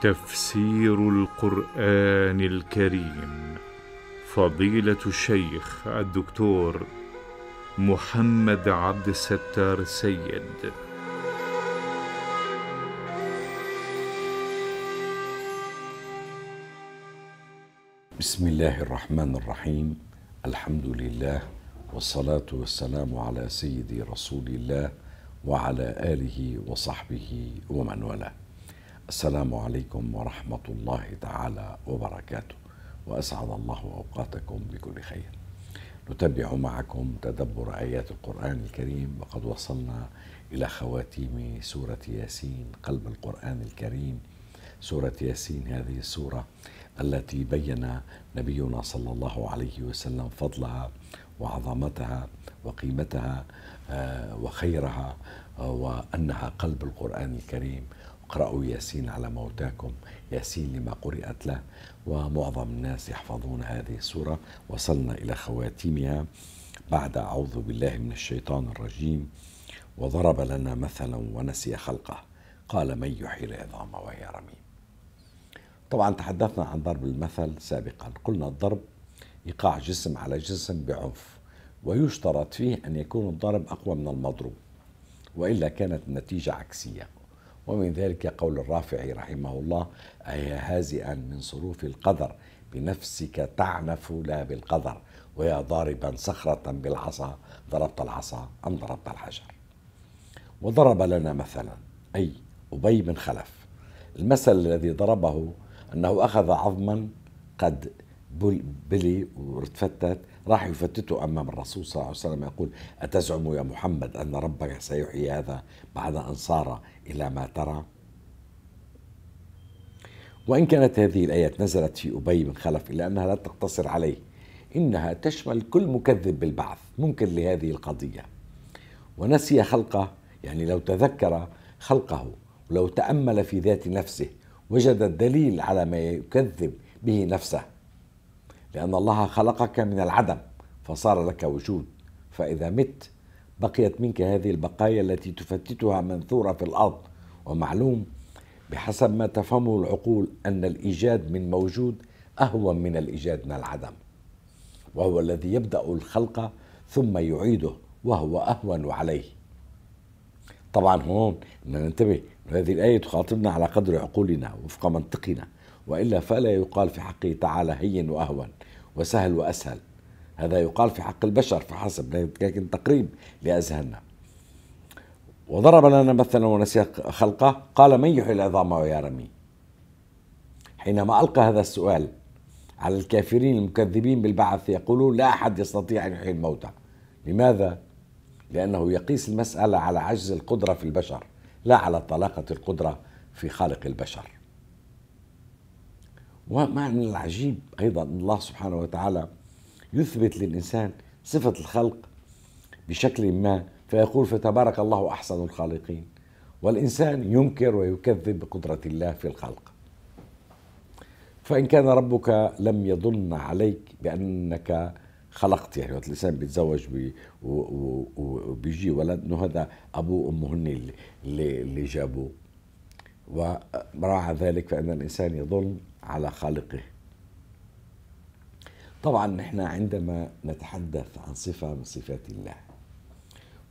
تفسير القرآن الكريم فضيلة الشيخ الدكتور محمد عبد الستار سيد بسم الله الرحمن الرحيم الحمد لله والصلاة والسلام على سيدي رسول الله وعلى آله وصحبه ومن والاه السلام عليكم ورحمة الله تعالى وبركاته وأسعد الله أوقاتكم بكل خير نتبع معكم تدبر آيات القرآن الكريم وقد وصلنا إلى خواتيم سورة ياسين قلب القرآن الكريم سورة ياسين هذه السورة التي بين نبينا صلى الله عليه وسلم فضلها وعظمتها وقيمتها آه، وخيرها آه، وأنها قلب القرآن الكريم اقرأوا ياسين على موتاكم ياسين لما قرئت له ومعظم الناس يحفظون هذه السورة وصلنا إلى خواتيمها بعد أعوذ بالله من الشيطان الرجيم وضرب لنا مثلا ونسي خلقه قال من يحيي العظام وهي رميم طبعا تحدثنا عن ضرب المثل سابقا قلنا الضرب إيقاع جسم على جسم بعنف ويشترط فيه أن يكون الضرب أقوى من المضروب وإلا كانت النتيجة عكسية ومن ذلك قول الرافعي رحمه الله أي هازئا من صروف القدر بنفسك تعنف لا بالقدر ويا ضاربا صخرة بالعصا ضربت العصا أم ضربت الحجر وضرب لنا مثلا أي أبي بن خلف المثل الذي ضربه أنه أخذ عظما قد بلي ورتفتت راح يفتته أمام الرسول صلى الله عليه وسلم يقول أتزعم يا محمد أن ربك سيحيي هذا بعد أن صار إلى ما ترى وإن كانت هذه الآيات نزلت في أبي بن خلف إلا أنها لا تقتصر عليه إنها تشمل كل مكذب بالبعث ممكن لهذه القضية ونسي خلقه يعني لو تذكر خلقه ولو تأمل في ذات نفسه وجد الدليل على ما يكذب به نفسه لأن الله خلقك من العدم فصار لك وجود فإذا مت بقيت منك هذه البقايا التي تفتتها منثورة في الأرض ومعلوم بحسب ما تفهمه العقول أن الإيجاد من موجود أهون من الإيجاد من العدم وهو الذي يبدأ الخلق ثم يعيده وهو أهون عليه طبعا هون بدنا ننتبه هذه الآية تخاطبنا على قدر عقولنا وفق منطقنا وإلا فلا يقال في حقه تعالى هين وأهون وسهل وأسهل هذا يقال في حق البشر فحسب لكن تقريب لأذهاننا وضرب لنا مثلا ونسي خلقه قال من يحيي العظام يا رمي حينما ألقى هذا السؤال على الكافرين المكذبين بالبعث يقولون لا أحد يستطيع أن يحيي الموتى لماذا؟ لأنه يقيس المسألة على عجز القدرة في البشر لا على طلاقة القدرة في خالق البشر وما من العجيب أيضا الله سبحانه وتعالى يثبت للإنسان صفة الخلق بشكل ما فيقول فتبارك الله أحسن الخالقين والإنسان ينكر ويكذب بقدرة الله في الخلق فإن كان ربك لم يضن عليك بأنك خلقت يعني وقت الانسان بيتزوج وبيجي ولد انه هذا ابوه وامه هن اللي, اللي جابوه ومع ذلك فان الانسان يظن على خالقه طبعا نحن عندما نتحدث عن صفة من صفات الله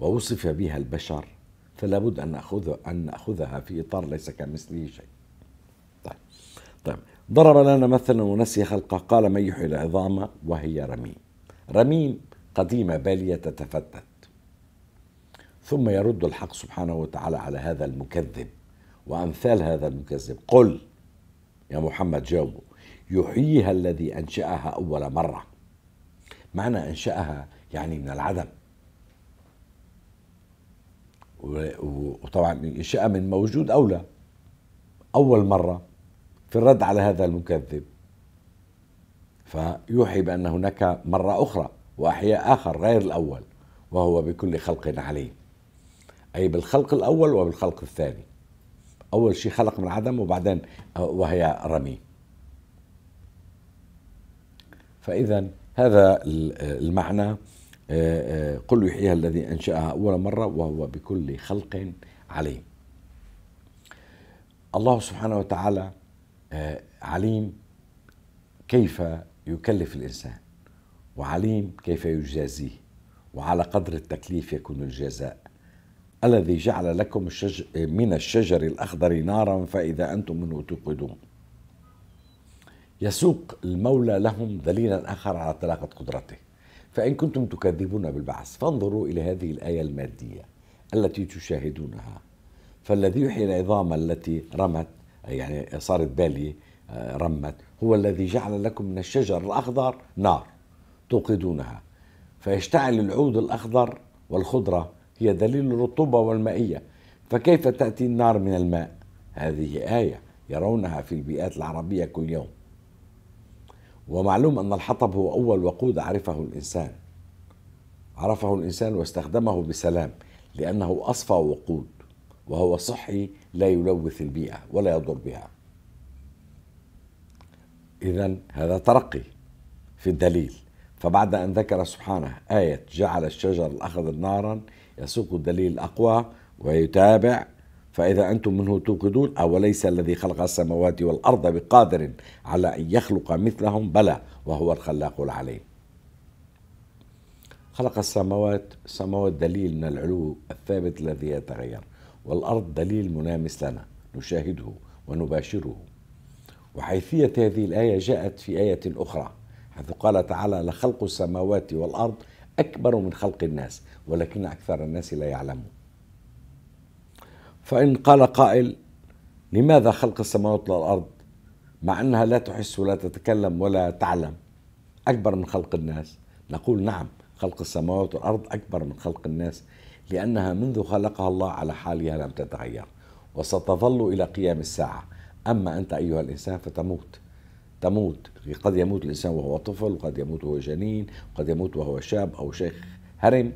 ووصف بها البشر فلا بد أن نأخذ أن نأخذها في إطار ليس كمثله شيء طيب طيب ضرب لنا مثلا ونسي خلقه قال من يحيي العظام وهي رميم رميم قديمة بالية تتفتت ثم يرد الحق سبحانه وتعالى على هذا المكذب وأمثال هذا المكذب قل يا محمد جاوبوا يحييها الذي أنشأها أول مرة معنى أنشأها يعني من العدم وطبعا إنشأها من موجود أولى أول مرة في الرد على هذا المكذب فيوحي بأن هناك مرة أخرى وأحياء آخر غير الأول وهو بكل خلق عليم أي بالخلق الأول وبالخلق الثاني اول شيء خلق من عدم وبعدين آه، وهي رمي فاذا هذا المعنى آه، آه، قل يحييها الذي انشاها اول مره وهو بكل خلق عليم الله سبحانه وتعالى عليم كيف يكلف الانسان وعليم كيف يجازيه وعلى قدر التكليف يكون الجزاء الذي جعل لكم الشج... من الشجر الأخضر نارا فإذا أنتم منه توقدون يسوق المولى لهم دليلا آخر على طلاقة قدرته فإن كنتم تكذبون بالبعث فانظروا إلى هذه الآية المادية التي تشاهدونها فالذي يحيي العظام التي رمت يعني صارت بالية آه، رمت هو الذي جعل لكم من الشجر الأخضر نار توقدونها فيشتعل العود الأخضر والخضرة هي دليل الرطوبة والمائية فكيف تأتي النار من الماء هذه آية يرونها في البيئات العربية كل يوم ومعلوم أن الحطب هو أول وقود عرفه الإنسان عرفه الإنسان واستخدمه بسلام لأنه أصفى وقود وهو صحي لا يلوث البيئة ولا يضر بها إذا هذا ترقي في الدليل فبعد أن ذكر سبحانه آية جعل الشجر الأخضر نارا يسوق الدليل الأقوى ويتابع فإذا أنتم منه توقدون أوليس الذي خلق السماوات والأرض بقادر على أن يخلق مثلهم بلى وهو الخلاق العليم خلق السماوات السماوات دليل من العلو الثابت الذي يتغير والأرض دليل ملامس لنا نشاهده ونباشره وحيثية هذه الآية جاءت في آية أخرى حيث قال تعالى لخلق السماوات والأرض أكبر من خلق الناس ولكن أكثر الناس لا يعلمون فإن قال قائل لماذا خلق السماوات والأرض مع أنها لا تحس ولا تتكلم ولا تعلم أكبر من خلق الناس نقول نعم خلق السماوات والأرض أكبر من خلق الناس لأنها منذ خلقها الله على حالها لم تتغير وستظل إلى قيام الساعة أما أنت أيها الإنسان فتموت تموت قد يموت الإنسان وهو طفل وقد يموت وهو جنين وقد يموت وهو شاب أو شيخ هرم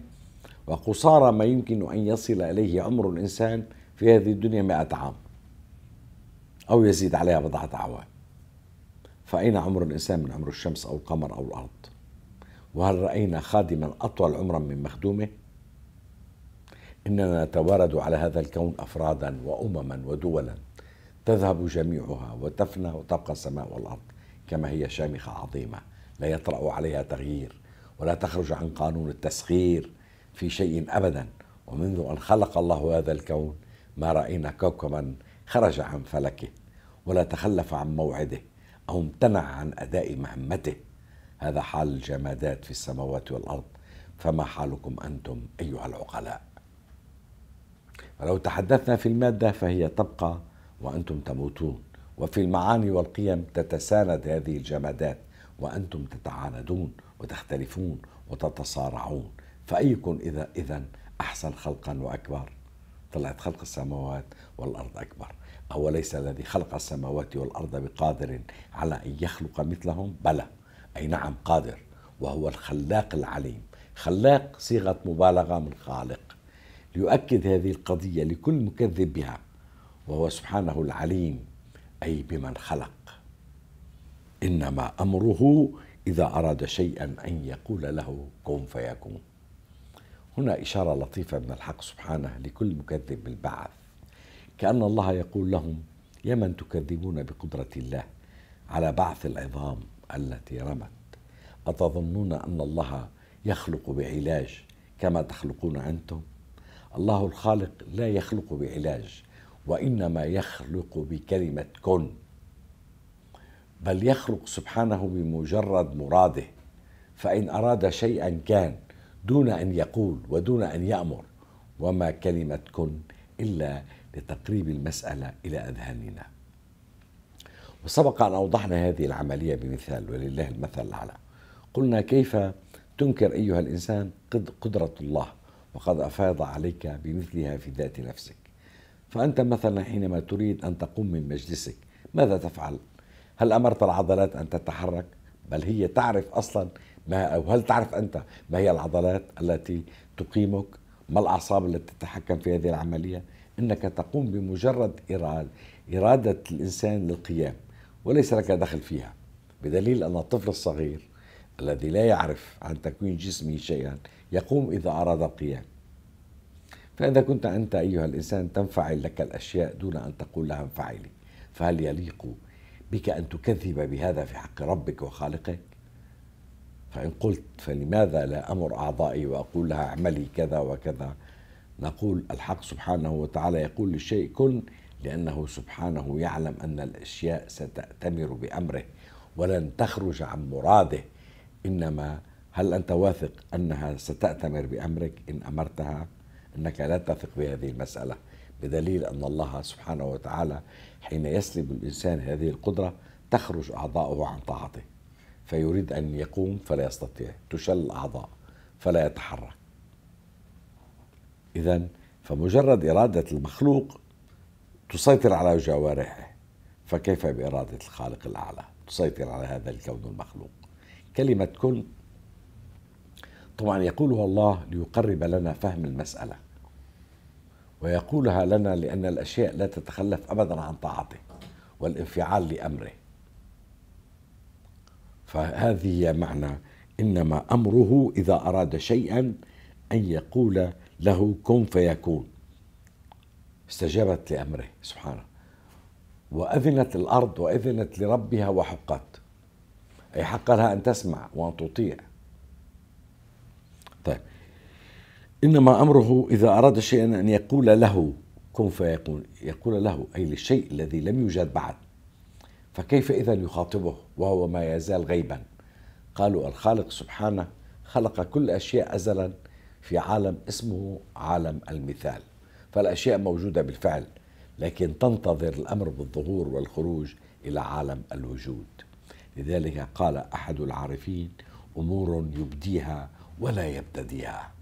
وقصارى ما يمكن أن يصل إليه عمر الإنسان في هذه الدنيا مئة عام أو يزيد عليها بضعة أعوام فأين عمر الإنسان من عمر الشمس أو القمر أو الأرض وهل رأينا خادما أطول عمرا من مخدومه إننا نتوارد على هذا الكون أفرادا وأمما ودولا تذهب جميعها وتفنى وتبقى السماء والأرض كما هي شامخة عظيمة لا يطرأ عليها تغيير ولا تخرج عن قانون التسخير في شيء أبدا ومنذ أن خلق الله هذا الكون ما رأينا كوكبا خرج عن فلكه ولا تخلف عن موعده أو امتنع عن أداء مهمته هذا حال الجمادات في السماوات والأرض فما حالكم أنتم أيها العقلاء ولو تحدثنا في المادة فهي تبقى وأنتم تموتون وفي المعاني والقيم تتساند هذه الجمادات وأنتم تتعاندون وتختلفون وتتصارعون فأيكم إذا إذا أحسن خلقا وأكبر طلعت خلق السماوات والأرض أكبر أوليس الذي خلق السماوات والأرض بقادر على أن يخلق مثلهم بلى أي نعم قادر وهو الخلاق العليم خلاق صيغة مبالغة من خالق ليؤكد هذه القضية لكل مكذب بها وهو سبحانه العليم أي بمن خلق إنما أمره إذا أراد شيئا أن يقول له كن فيكون هنا إشارة لطيفة من الحق سبحانه لكل مكذب بالبعث كأن الله يقول لهم يا من تكذبون بقدرة الله على بعث العظام التي رمت أتظنون أن الله يخلق بعلاج كما تخلقون أنتم الله الخالق لا يخلق بعلاج وإنما يخلق بكلمة كن بل يخلق سبحانه بمجرد مراده فإن أراد شيئا كان دون ان يقول ودون ان يامر وما كلمه كن الا لتقريب المساله الى اذهاننا وسبق ان اوضحنا هذه العمليه بمثال ولله المثل الاعلى قلنا كيف تنكر ايها الانسان قدره الله وقد افاض عليك بمثلها في ذات نفسك فانت مثلا حينما تريد ان تقوم من مجلسك ماذا تفعل هل امرت العضلات ان تتحرك بل هي تعرف أصلا ما أو هل تعرف أنت ما هي العضلات التي تقيمك ما الأعصاب التي تتحكم في هذه العملية إنك تقوم بمجرد إرادة إرادة الإنسان للقيام وليس لك دخل فيها بدليل أن الطفل الصغير الذي لا يعرف عن تكوين جسمه شيئا يقوم إذا أراد القيام فإذا كنت أنت أيها الإنسان تنفعل لك الأشياء دون أن تقول لها انفعلي فهل يليق بك أن تكذب بهذا في حق ربك وخالقك فإن قلت فلماذا لا أمر أعضائي وأقول لها اعملي كذا وكذا نقول الحق سبحانه وتعالى يقول للشيء كن لأنه سبحانه يعلم أن الأشياء ستأتمر بأمره ولن تخرج عن مراده إنما هل أنت واثق أنها ستأتمر بأمرك إن أمرتها إنك لا تثق بهذه المسألة بدليل أن الله سبحانه وتعالى حين يسلب الإنسان هذه القدرة تخرج أعضاؤه عن طاعته فيريد أن يقوم فلا يستطيع تشل الأعضاء فلا يتحرك إذا فمجرد إرادة المخلوق تسيطر على جوارحه فكيف بإرادة الخالق الأعلى تسيطر على هذا الكون المخلوق كلمة كن طبعا يقولها الله ليقرب لنا فهم المسألة ويقولها لنا لأن الأشياء لا تتخلف أبدا عن طاعته والانفعال لأمره فهذه هي معنى إنما أمره إذا أراد شيئا أن يقول له كن فيكون استجابت لأمره سبحانه وأذنت الأرض وأذنت لربها وحقت أي حق لها أن تسمع وأن تطيع إنما أمره إذا أراد شيئا أن يقول له كن فيكون يقول له أي للشيء الذي لم يوجد بعد فكيف إذا يخاطبه وهو ما يزال غيبا قالوا الخالق سبحانه خلق كل أشياء أزلا في عالم اسمه عالم المثال فالأشياء موجودة بالفعل لكن تنتظر الأمر بالظهور والخروج إلى عالم الوجود لذلك قال أحد العارفين أمور يبديها ولا يبتديها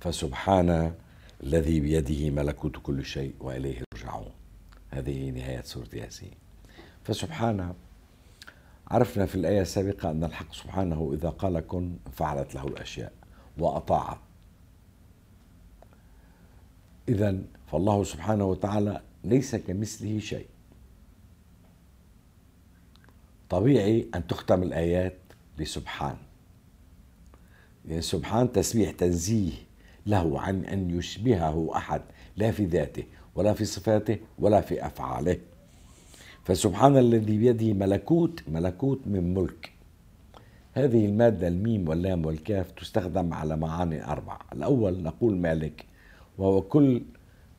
فسبحان الذي بيده ملكوت كل شيء واليه يرجعون هذه نهايه سوره ياسين فسبحان عرفنا في الايه السابقه ان الحق سبحانه اذا قال كن فعلت له الاشياء واطاع اذا فالله سبحانه وتعالى ليس كمثله شيء طبيعي ان تختم الايات بسبحان يعني سبحان تسبيح تنزيه له عن أن يشبهه أحد لا في ذاته ولا في صفاته ولا في أفعاله فسبحان الذي بيده ملكوت ملكوت من ملك هذه المادة الميم واللام والكاف تستخدم على معاني أربع الأول نقول مالك وهو كل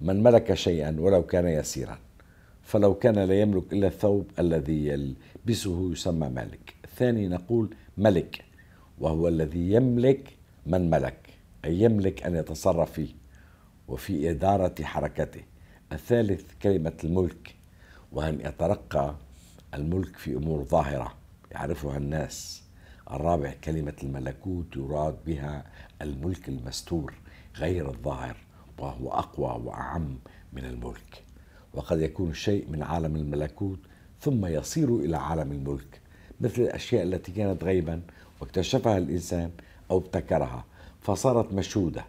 من ملك شيئا ولو كان يسيرا فلو كان لا يملك إلا الثوب الذي يلبسه يسمى مالك الثاني نقول ملك وهو الذي يملك من ملك يملك أن يتصرف فيه وفي إدارة حركته الثالث كلمة الملك وأن يترقى الملك في أمور ظاهرة يعرفها الناس الرابع كلمة الملكوت يراد بها الملك المستور غير الظاهر وهو أقوى وأعم من الملك وقد يكون شيء من عالم الملكوت ثم يصير إلى عالم الملك مثل الأشياء التي كانت غيبا واكتشفها الإنسان أو ابتكرها فصارت مشهودة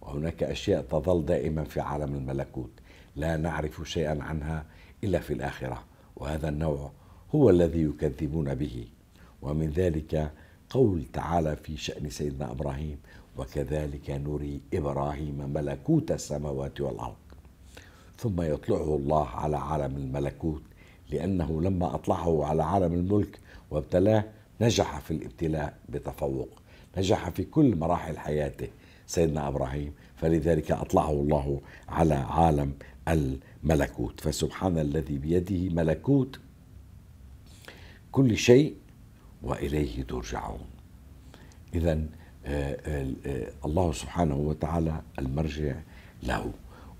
وهناك أشياء تظل دائما في عالم الملكوت لا نعرف شيئا عنها إلا في الآخرة وهذا النوع هو الذي يكذبون به ومن ذلك قول تعالى في شأن سيدنا إبراهيم وكذلك نري إبراهيم ملكوت السماوات والأرض ثم يطلعه الله على عالم الملكوت لأنه لما أطلعه على عالم الملك وابتلاه نجح في الابتلاء بتفوق نجح في كل مراحل حياته سيدنا ابراهيم فلذلك اطلعه الله على عالم الملكوت فسبحان الذي بيده ملكوت كل شيء واليه ترجعون اذا آه، آه، الله سبحانه وتعالى المرجع له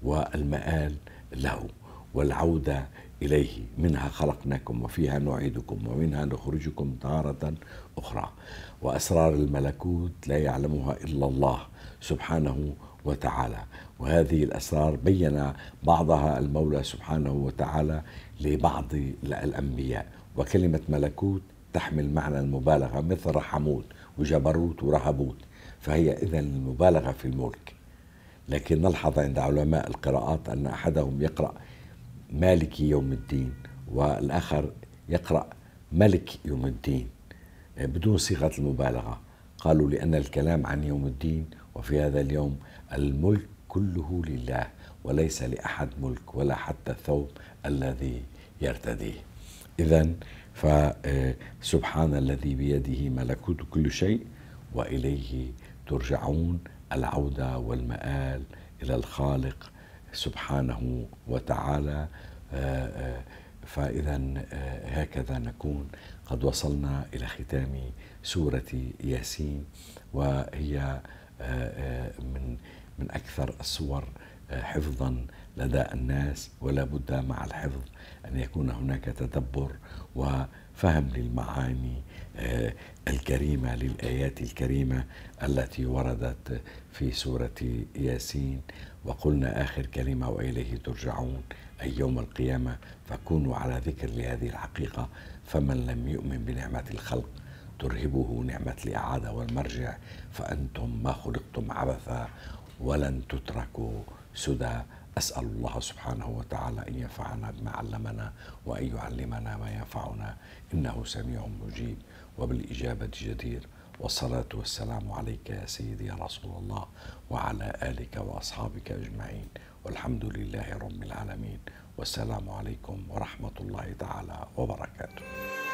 والمآل له والعوده إليه منها خلقناكم وفيها نعيدكم ومنها نخرجكم تارة أخرى وأسرار الملكوت لا يعلمها إلا الله سبحانه وتعالى وهذه الأسرار بين بعضها المولى سبحانه وتعالى لبعض الأنبياء وكلمة ملكوت تحمل معنى المبالغة مثل رحموت وجبروت ورهبوت فهي إذا المبالغة في الملك لكن نلحظ عند علماء القراءات أن أحدهم يقرأ مالك يوم الدين والآخر يقرأ ملك يوم الدين بدون صيغة المبالغة قالوا لأن الكلام عن يوم الدين وفي هذا اليوم الملك كله لله وليس لأحد ملك ولا حتى الثوب الذي يرتديه إذا فسبحان الذي بيده ملكوت كل شيء وإليه ترجعون العودة والمآل إلى الخالق سبحانه وتعالى آه، آه، فإذا آه، هكذا نكون قد وصلنا إلى ختام سورة ياسين وهي من من أكثر السور حفظا لدى الناس ولا بد مع الحفظ أن يكون هناك تدبر وفهم للمعاني آه، الكريمة للآيات الكريمة التي وردت في سورة ياسين وقلنا آخر كلمة وإليه ترجعون أي يوم القيامة فكونوا على ذكر لهذه الحقيقة فمن لم يؤمن بنعمة الخلق ترهبه نعمة الإعادة والمرجع فأنتم ما خلقتم عبثا ولن تتركوا سدى أسأل الله سبحانه وتعالى أن ينفعنا بما علمنا وأن يعلمنا ما ينفعنا إنه سميع مجيب وبالإجابة جدير والصلاة والسلام عليك يا سيدي يا رسول الله وعلى آلك وأصحابك أجمعين والحمد لله رب العالمين والسلام عليكم ورحمة الله تعالى وبركاته